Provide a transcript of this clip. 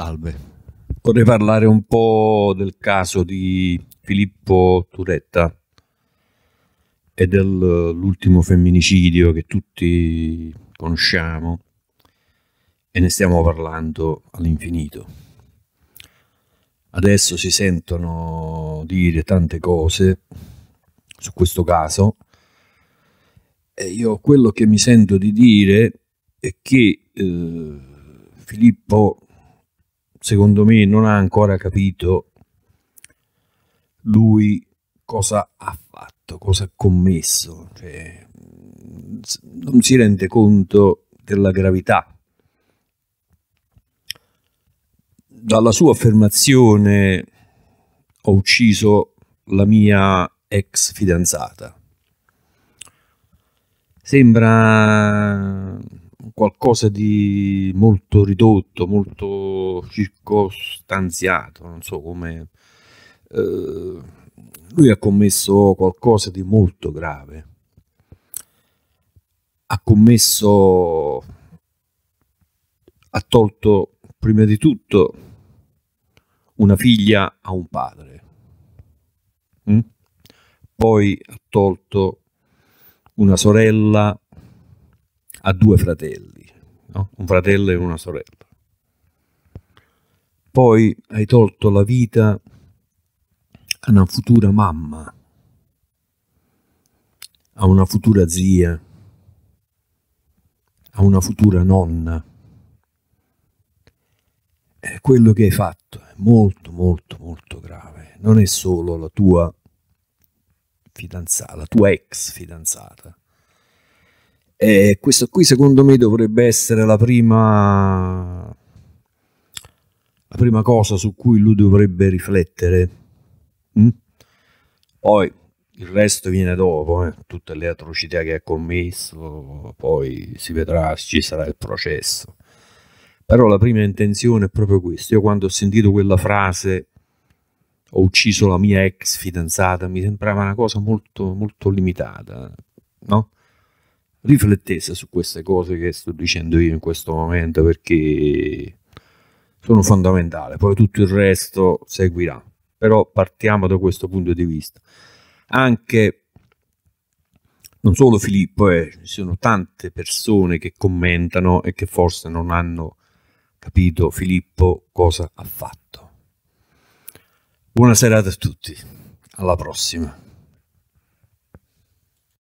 Salve. Vorrei parlare un po' del caso di Filippo Turetta e dell'ultimo femminicidio che tutti conosciamo e ne stiamo parlando all'infinito. Adesso si sentono dire tante cose su questo caso e io quello che mi sento di dire è che eh, Filippo secondo me non ha ancora capito lui cosa ha fatto, cosa ha commesso, cioè, non si rende conto della gravità. Dalla sua affermazione ho ucciso la mia ex fidanzata. Sembra qualcosa di molto ridotto, molto circostanziato, non so come... Eh, lui ha commesso qualcosa di molto grave. Ha commesso... ha tolto prima di tutto una figlia a un padre. Mm? Poi ha tolto una sorella a a due fratelli, no? un fratello e una sorella. Poi hai tolto la vita a una futura mamma, a una futura zia, a una futura nonna. E quello che hai fatto è molto molto molto grave. Non è solo la tua fidanzata, la tua ex fidanzata, e questo qui secondo me dovrebbe essere la prima, la prima cosa su cui lui dovrebbe riflettere. Mm? Poi il resto viene dopo, eh? tutte le atrocità che ha commesso, poi si vedrà, ci sarà il processo. Però la prima intenzione è proprio questa. Io quando ho sentito quella frase ho ucciso la mia ex fidanzata, mi sembrava una cosa molto, molto limitata, no? riflettesse su queste cose che sto dicendo io in questo momento perché sono fondamentali, poi tutto il resto seguirà, però partiamo da questo punto di vista. Anche non solo Filippo, eh, ci sono tante persone che commentano e che forse non hanno capito Filippo cosa ha fatto. Buona serata a tutti, alla prossima.